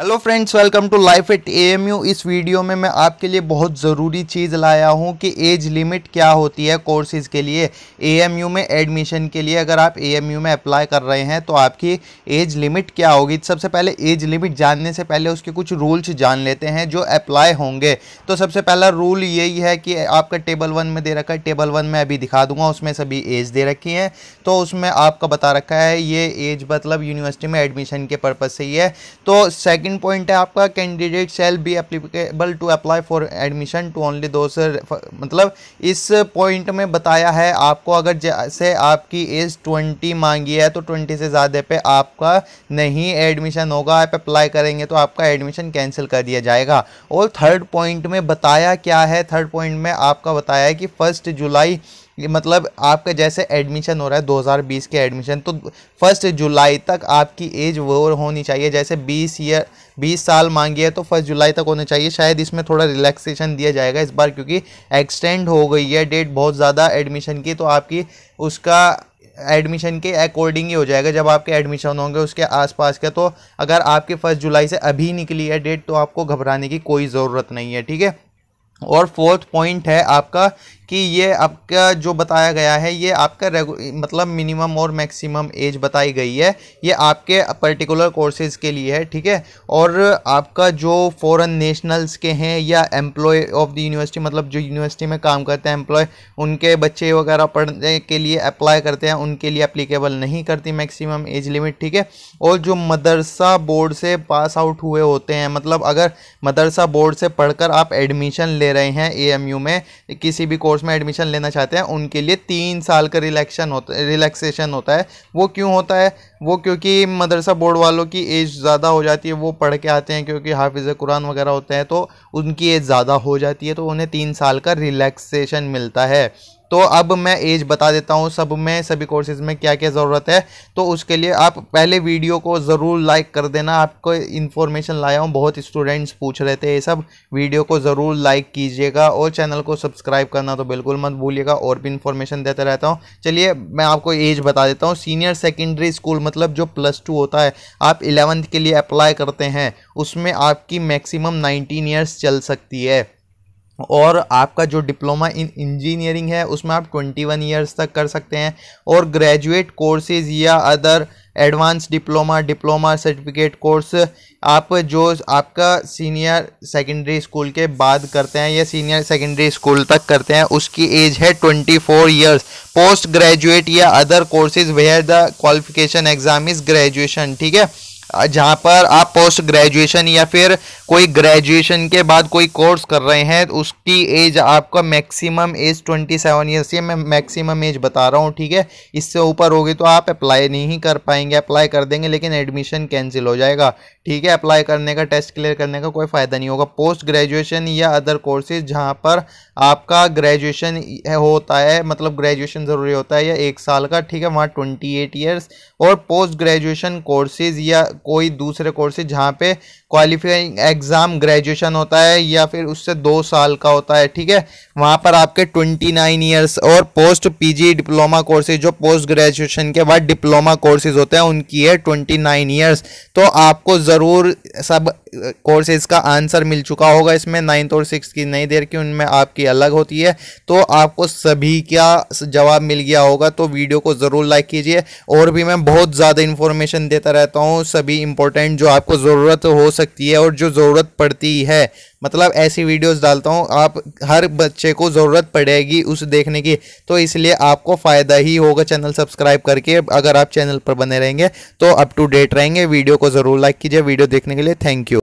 hello friends welcome to life at AMU इस video में मैं आपके लिए बहुत ज़रूरी चीज़ लाया हूं कि एज लिमिट क्या होती है कोर्सेज़ के लिए एएमयू में एडमिशन के लिए अगर आप एएमयू में अप्लाई कर रहे हैं तो आपकी एज लिमिट क्या होगी सबसे पहले एज लिमिट जानने से पहले उसके कुछ रूल्स जान लेते हैं जो अप्लाई होंगे तो सबसे पहला रूल यही है कि आपका टेबल वन में दे रखा है टेबल वन में अभी दिखा दूंगा उसमें सभी एज दे रखी हैं तो उसमें आपका बता रखा है ये एज मतलब यूनिवर्सिटी में एडमिशन के पर्पज़ से ही है तो सेकेंड सेकंड पॉइंट है आपका candidate shall be applicable to apply for admission to only दो मतलब इस पॉइंट में बताया है आपको अगर जैसे आपकी एज ट्वेंटी मांगी है तो ट्वेंटी से ज़्यादा पे आपका नहीं एडमिशन होगा आप अप्लाई करेंगे तो आपका एडमिशन कैंसिल कर दिया जाएगा और थर्ड पॉइंट में बताया क्या है थर्ड पॉइंट में आपका बताया है कि फर्स्ट जुलाई मतलब आपका जैसे एडमिशन हो रहा है 2020 के एडमिशन तो फर्स्ट जुलाई तक आपकी एज वो होनी चाहिए जैसे 20 ईयर 20 साल मांगी है तो फर्स्ट जुलाई तक होना चाहिए शायद इसमें थोड़ा रिलैक्सेशन दिया जाएगा इस बार क्योंकि एक्सटेंड हो गई है डेट बहुत ज़्यादा एडमिशन की तो आपकी उसका एडमिशन के अकॉर्डिंग ही हो जाएगा जब आपके एडमिशन होंगे उसके आसपास के तो अगर आपके फर्स्ट जुलाई से अभी निकली है डेट तो आपको घबराने की कोई ज़रूरत नहीं है ठीक है और फोर्थ पॉइंट है आपका कि ये आपका जो बताया गया है ये आपका मतलब मिनिमम और मैक्सिमम एज बताई गई है ये आपके पर्टिकुलर कोर्सेज के लिए है ठीक है और आपका जो फॉरेन नेशनल्स के हैं या एम्प्लॉय ऑफ द यूनिवर्सिटी मतलब जो यूनिवर्सिटी में काम करते हैं एम्प्लॉय उनके बच्चे वगैरह पढ़ने के लिए अप्लाई करते हैं उनके लिए अप्लीकेबल नहीं करती मैक्सीम एज लिमिट ठीक है और जो मदरसा बोर्ड से पास आउट हुए होते हैं मतलब अगर मदरसा बोर्ड से पढ़ आप एडमिशन ले रहे हैं ए में किसी भी कोर्स में एडमिशन लेना चाहते हैं उनके लिए तीन साल का रिलैक्शन होता है रिलैक्सेशन होता है वो क्यों होता है वो क्योंकि मदरसा बोर्ड वालों की एज ज़्यादा हो जाती है वो पढ़ के आते हैं क्योंकि हाफिज़ कुरान वगैरह होते हैं तो उनकी एज ज़्यादा हो जाती है तो उन्हें तीन साल का रिलैक्सेशन मिलता है तो अब मैं एज बता देता हूँ सब में सभी कोर्सेज़ में क्या क्या ज़रूरत है तो उसके लिए आप पहले वीडियो को ज़रूर लाइक कर देना आपको इन्फॉर्मेशन लाया हूँ बहुत स्टूडेंट्स पूछ रहे थे ये सब वीडियो को ज़रूर लाइक कीजिएगा और चैनल को सब्सक्राइब करना तो बिल्कुल मत भूलिएगा और भी इन्फॉर्मेशन देते रहता हूँ चलिए मैं आपको एज बता देता हूँ सीनियर सेकेंडरी स्कूल मतलब जो प्लस टू होता है आप इलेवंथ के लिए अप्लाई करते हैं उसमें आपकी मैक्सिमम नाइनटीन ईयर्स चल सकती है और आपका जो डिप्लोमा इन इंजीनियरिंग है उसमें आप ट्वेंटी वन ईयर्स तक कर सकते हैं और ग्रेजुएट कोर्सेज या other advance diploma diploma certificate course आप जो आपका सीनियर सेकेंडरी स्कूल के बाद करते हैं या सीनियर सेकेंडरी स्कूल तक करते हैं उसकी एज है twenty four years post graduate या other courses where the qualification exam is graduation ठीक है जहाँ पर आप पोस्ट ग्रेजुएशन या फिर कोई ग्रेजुएशन के बाद कोई कोर्स कर रहे हैं तो उसकी एज आपका maximum age twenty seven years ये मैं मैक्सिमम एज बता रहा हूँ ठीक है इससे ऊपर होगी तो आप अप्लाई नहीं कर पाएंगे अप्लाई कर देंगे लेकिन एडमिशन कैंसिल हो जाएगा ठीक है अप्लाई करने का टेस्ट क्लियर करने का कोई फ़ायदा नहीं होगा पोस्ट ग्रेजुएशन या अदर कोर्सेज जहाँ पर आपका ग्रेजुएशन होता है मतलब ग्रेजुएशन ज़रूरी होता है या एक साल का ठीक है वहाँ ट्वेंटी एट ईयर्स और पोस्ट ग्रेजुएशन कोर्सेज या कोई दूसरे कोर्सेज जहाँ पे क्वालिफाइंग एग्ज़ाम ग्रेजुएशन होता है या फिर उससे दो साल का होता है ठीक है वहाँ पर आपके ट्वेंटी नाइन ईयर्स और पोस्ट पी डिप्लोमा कोर्सेज जो पोस्ट ग्रेजुएशन के बाद डिप्लोमा कोर्सेज होते हैं उनकी है ट्वेंटी नाइन ईयर्स तो आपको ज़रूर सब कोर्सेज का आंसर मिल चुका होगा इसमें नाइन्थ और सिक्स की नहीं देर की उनमें आपकी अलग होती है तो आपको सभी का जवाब मिल गया होगा तो वीडियो को ज़रूर लाइक कीजिए और भी मैं बहुत ज़्यादा इन्फॉर्मेशन देता रहता हूँ सभी इंपॉर्टेंट जो आपको ज़रूरत हो सकती है और जो ज़रूरत पड़ती है मतलब ऐसी वीडियोस डालता हूँ आप हर बच्चे को ज़रूरत पड़ेगी उस देखने की तो इसलिए आपको फ़ायदा ही होगा चैनल सब्सक्राइब करके अगर आप चैनल पर बने रहेंगे तो अप टू डेट रहेंगे वीडियो को ज़रूर लाइक कीजिए वीडियो देखने के लिए थैंक यू